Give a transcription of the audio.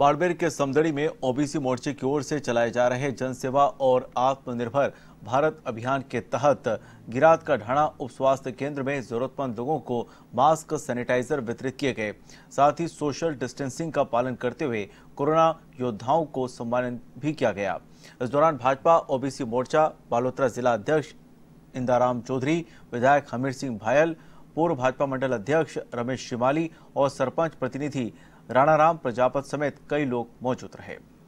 बाड़मेर के समदड़ी में ओबीसी मोर्चे की ओर से चलाए जा रहे जनसेवा और आत्मनिर्भर भारत अभियान के तहत गिरात का ढाणा उप स्वास्थ्य केंद्र में जरूरतमंद लोगों को मास्क सैनिटाइजर वितरित किए गए साथ ही सोशल डिस्टेंसिंग का पालन करते हुए कोरोना योद्धाओं को सम्मानित भी किया गया इस दौरान भाजपा ओबीसी मोर्चा बालोतरा जिला अध्यक्ष इंदाराम चौधरी विधायक हमीर सिंह भायल पूर्व भाजपा मंडल अध्यक्ष रमेश शिमाली और सरपंच प्रतिनिधि राणाराम प्रजापत समेत कई लोग मौजूद रहे